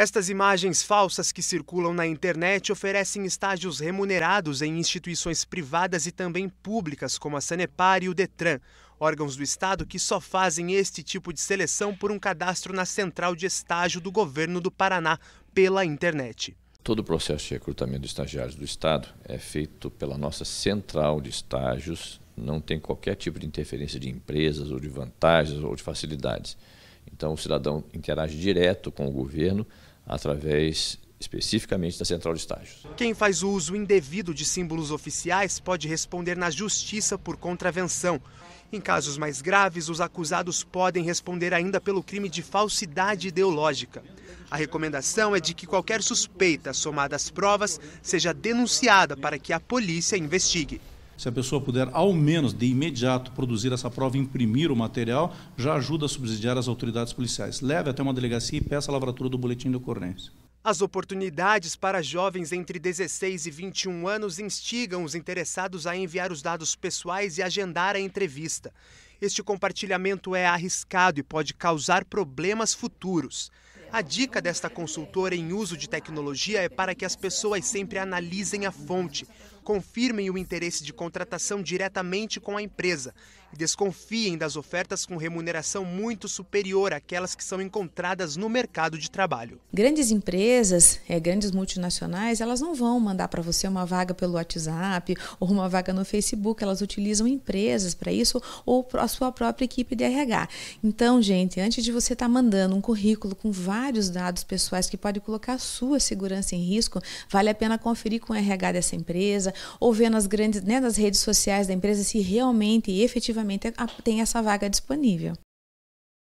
Estas imagens falsas que circulam na internet oferecem estágios remunerados em instituições privadas e também públicas, como a Sanepar e o Detran, órgãos do Estado que só fazem este tipo de seleção por um cadastro na Central de Estágio do Governo do Paraná pela internet. Todo o processo de recrutamento de estagiários do Estado é feito pela nossa Central de Estágios, não tem qualquer tipo de interferência de empresas ou de vantagens ou de facilidades. Então, o cidadão interage direto com o governo através especificamente da central de estágios. Quem faz o uso indevido de símbolos oficiais pode responder na justiça por contravenção. Em casos mais graves, os acusados podem responder ainda pelo crime de falsidade ideológica. A recomendação é de que qualquer suspeita somada às provas seja denunciada para que a polícia investigue. Se a pessoa puder, ao menos de imediato, produzir essa prova e imprimir o material, já ajuda a subsidiar as autoridades policiais. Leve até uma delegacia e peça a lavratura do boletim de ocorrência. As oportunidades para jovens entre 16 e 21 anos instigam os interessados a enviar os dados pessoais e agendar a entrevista. Este compartilhamento é arriscado e pode causar problemas futuros. A dica desta consultora em uso de tecnologia é para que as pessoas sempre analisem a fonte, confirmem o interesse de contratação diretamente com a empresa e desconfiem das ofertas com remuneração muito superior àquelas que são encontradas no mercado de trabalho. Grandes empresas, é, grandes multinacionais, elas não vão mandar para você uma vaga pelo WhatsApp ou uma vaga no Facebook, elas utilizam empresas para isso ou a sua própria equipe de RH. Então, gente, antes de você estar tá mandando um currículo com vários dados pessoais que pode colocar a sua segurança em risco, vale a pena conferir com o RH dessa empresa, ou vendo nas grandes, né, nas redes sociais da empresa se realmente e efetivamente tem essa vaga disponível.